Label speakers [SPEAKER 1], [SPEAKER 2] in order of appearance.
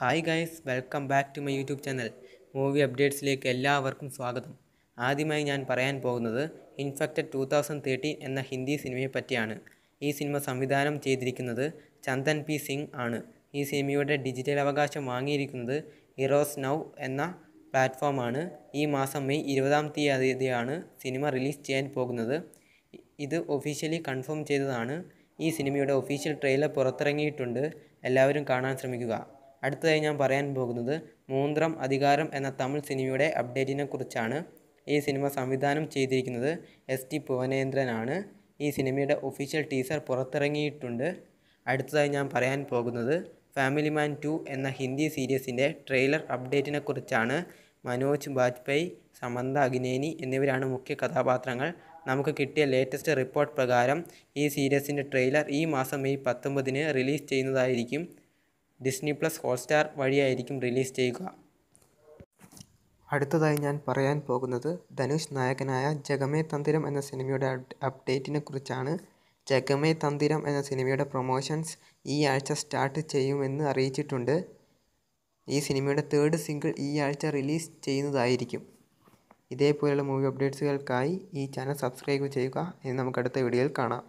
[SPEAKER 1] hi guys welcome back to my YouTube channel movie അപ്ഡേറ്റ്സിലേക്ക് എല്ലാവർക്കും സ്വാഗതം ആദ്യമായി ഞാൻ പറയാൻ പോകുന്നത് ഇൻഫെക്റ്റഡ് ടു തൗസൻഡ് തേർട്ടീൻ എന്ന ഹിന്ദി സിനിമയെ പറ്റിയാണ് ഈ സിനിമ സംവിധാനം ചെയ്തിരിക്കുന്നത് ചന്ദൻ പി സിംഗ് ആണ് ഈ സിനിമയുടെ ഡിജിറ്റൽ അവകാശം വാങ്ങിയിരിക്കുന്നത് ഇറോസ് നൗ എന്ന പ്ലാറ്റ്ഫോമാണ് ഈ മാസം മെയ് ഇരുപതാം തീയതിയാണ് സിനിമ റിലീസ് ചെയ്യാൻ പോകുന്നത് ഇത് ഒഫീഷ്യലി കൺഫേം ചെയ്തതാണ് ഈ സിനിമയുടെ ഒഫീഷ്യൽ ട്രെയിലർ പുറത്തിറങ്ങിയിട്ടുണ്ട് എല്ലാവരും കാണാൻ ശ്രമിക്കുക അടുത്തതായി ഞാൻ പറയാൻ പോകുന്നത് മൂന്ത്രം അധികാരം എന്ന തമിഴ് സിനിമയുടെ അപ്ഡേറ്റിനെ കുറിച്ചാണ് ഈ സിനിമ സംവിധാനം ചെയ്തിരിക്കുന്നത് എസ് ടി ഭുവനേന്ദ്രനാണ് ഈ സിനിമയുടെ ഒഫീഷ്യൽ ടീസർ പുറത്തിറങ്ങിയിട്ടുണ്ട് അടുത്തതായി ഞാൻ പറയാൻ പോകുന്നത് ഫാമിലി മാൻ ടു എന്ന ഹിന്ദി സീരീസിൻ്റെ ട്രെയിലർ അപ്ഡേറ്റിനെ കുറിച്ചാണ് മനോജ് ബാജ്പേയി സമന്ത അഗ്നേനി എന്നിവരാണ് മുഖ്യ കഥാപാത്രങ്ങൾ നമുക്ക് കിട്ടിയ ലേറ്റസ്റ്റ് റിപ്പോർട്ട് പ്രകാരം ഈ സീരീസിൻ്റെ ട്രെയിലർ ഈ മാസം മെയ് പത്തൊമ്പതിന് റിലീസ് ചെയ്യുന്നതായിരിക്കും ഡിസ്നി പ്ലസ് ഹോട്ട്സ്റ്റാർ വഴിയായിരിക്കും റിലീസ് ചെയ്യുക
[SPEAKER 2] അടുത്തതായി ഞാൻ പറയാൻ പോകുന്നത് ധനുഷ് നായകനായ ജഗമേ തന്തിരം എന്ന സിനിമയുടെ അപ്ഡേറ്റിനെ കുറിച്ചാണ് ജഗമേ തന്തിരം എന്ന സിനിമയുടെ പ്രൊമോഷൻസ് ഈ ആഴ്ച സ്റ്റാർട്ട് ചെയ്യുമെന്ന് അറിയിച്ചിട്ടുണ്ട് ഈ സിനിമയുടെ തേർഡ് സിംഗിൾ ഈ ആഴ്ച റിലീസ് ചെയ്യുന്നതായിരിക്കും ഇതേപോലെയുള്ള മൂവി അപ്ഡേറ്റ്സുകൾക്കായി ഈ ചാനൽ സബ്സ്ക്രൈബ് ചെയ്യുക എന്ന് നമുക്ക് അടുത്ത വീഡിയോയിൽ കാണാം